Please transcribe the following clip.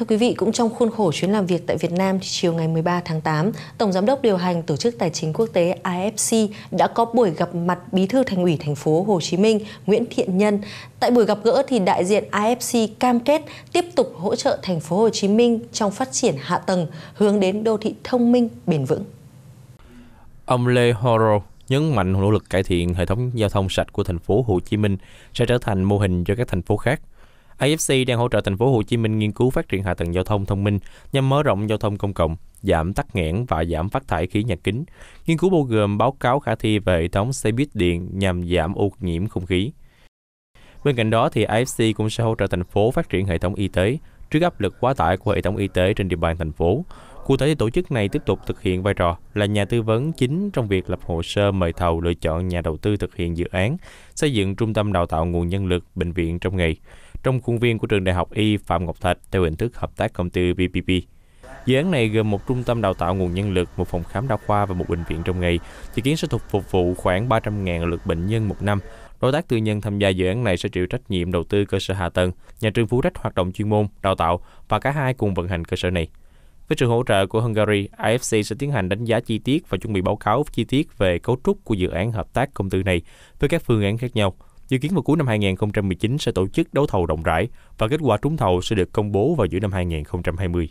Thưa quý vị, cũng trong khuôn khổ chuyến làm việc tại Việt Nam thì chiều ngày 13 tháng 8, Tổng giám đốc điều hành Tổ chức Tài chính Quốc tế AFC đã có buổi gặp mặt Bí thư Thành ủy thành phố Hồ Chí Minh Nguyễn Thiện Nhân. Tại buổi gặp gỡ thì đại diện AFC cam kết tiếp tục hỗ trợ thành phố Hồ Chí Minh trong phát triển hạ tầng hướng đến đô thị thông minh bền vững. Ông Lê Horo, nhấn mạnh nỗ lực cải thiện hệ thống giao thông sạch của thành phố Hồ Chí Minh sẽ trở thành mô hình cho các thành phố khác. AFC đang hỗ trợ thành phố Hồ Chí Minh nghiên cứu phát triển hạ tầng giao thông thông minh nhằm mở rộng giao thông công cộng, giảm tắc nghẽn và giảm phát thải khí nhà kính. Nghiên cứu bao gồm báo cáo khả thi về hệ thống xe buýt điện nhằm giảm ô nhiễm không khí. Bên cạnh đó thì AFC cũng sẽ hỗ trợ thành phố phát triển hệ thống y tế trước áp lực quá tải của hệ thống y tế trên địa bàn thành phố. Cụ thể thì tổ chức này tiếp tục thực hiện vai trò là nhà tư vấn chính trong việc lập hồ sơ mời thầu lựa chọn nhà đầu tư thực hiện dự án, xây dựng trung tâm đào tạo nguồn nhân lực bệnh viện trong ngày trong khuôn viên của trường Đại học Y Phạm Ngọc Thạch theo hình thức hợp tác công tư PPP. Dự án này gồm một trung tâm đào tạo nguồn nhân lực, một phòng khám đa khoa và một bệnh viện trong ngày. Dự kiến sẽ thuộc phục vụ khoảng 300.000 lượt bệnh nhân một năm. Đối tác tư nhân tham gia dự án này sẽ chịu trách nhiệm đầu tư cơ sở hạ tầng, nhà trường phụ trách hoạt động chuyên môn, đào tạo và cả hai cùng vận hành cơ sở này. Với sự hỗ trợ của Hungary, AFC sẽ tiến hành đánh giá chi tiết và chuẩn bị báo cáo chi tiết về cấu trúc của dự án hợp tác công tư này với các phương án khác nhau – Dự kiến vào cuối năm 2019 sẽ tổ chức đấu thầu rộng rãi và kết quả trúng thầu sẽ được công bố vào giữa năm 2020.